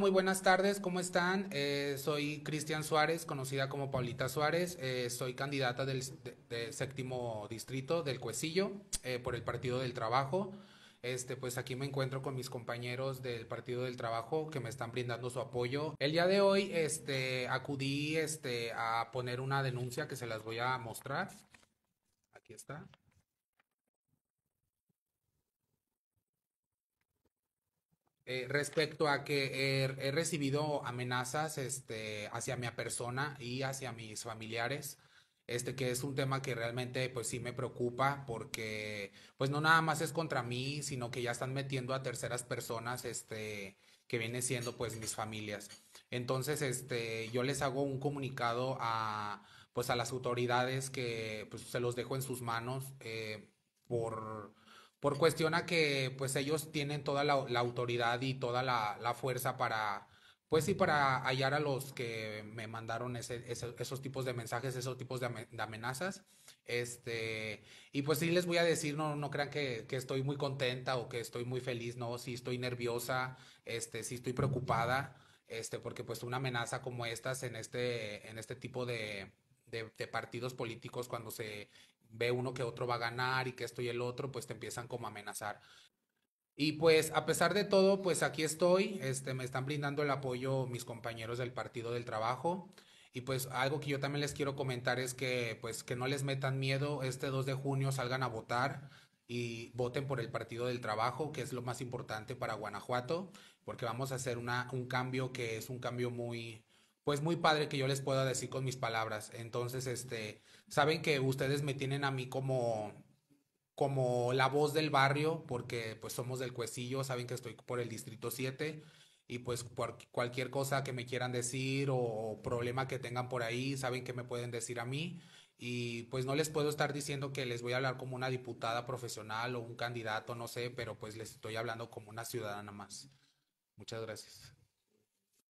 Muy buenas tardes, ¿cómo están? Eh, soy Cristian Suárez, conocida como Paulita Suárez. Eh, soy candidata del séptimo distrito del Cuecillo, eh, por el Partido del Trabajo. Este, pues aquí me encuentro con mis compañeros del Partido del Trabajo que me están brindando su apoyo. El día de hoy este, acudí este, a poner una denuncia que se las voy a mostrar. Aquí está. Eh, respecto a que he, recibido amenazas este, hacia mi persona y hacia mis familiares, este que es un tema que realmente pues sí me preocupa porque pues no nada más es contra mí, sino que ya están metiendo a terceras personas este que viene siendo pues mis familias. Entonces, este yo les hago un comunicado a pues a las autoridades que pues, se los dejo en sus manos eh, por por cuestión a que pues ellos tienen toda la, autoridad y toda la, fuerza para, pues sí, para hallar a los que me mandaron esos tipos de mensajes, esos tipos de, amenazas. Este, y pues sí les voy a decir, no, no crean que, estoy muy contenta o que estoy muy feliz, no, sí estoy nerviosa, este, sí estoy preocupada, este, porque pues una amenaza como estas en este, en este tipo de, de, partidos políticos cuando se ve uno que otro va a ganar y que esto y el otro, pues te empiezan como a amenazar. Y pues a pesar de todo, pues aquí estoy, este, me están brindando el apoyo mis compañeros del Partido del Trabajo. Y pues algo que yo también les quiero comentar es que pues que no les metan miedo, este 2 de junio salgan a votar y voten por el Partido del Trabajo, que es lo más importante para Guanajuato, porque vamos a hacer una, un cambio que es un cambio muy, pues muy padre que yo les pueda decir con mis palabras. Entonces, este, saben que ustedes me tienen a mí como como la voz del barrio, porque pues somos del Cuecillo, saben que estoy por el Distrito 7 y pues cualquier cosa que me quieran decir o, o problema que tengan por ahí, saben que me pueden decir a mí y pues no les puedo estar diciendo que les voy a hablar como una diputada profesional o un candidato, no sé, pero pues les estoy hablando como una ciudadana más. Muchas gracias.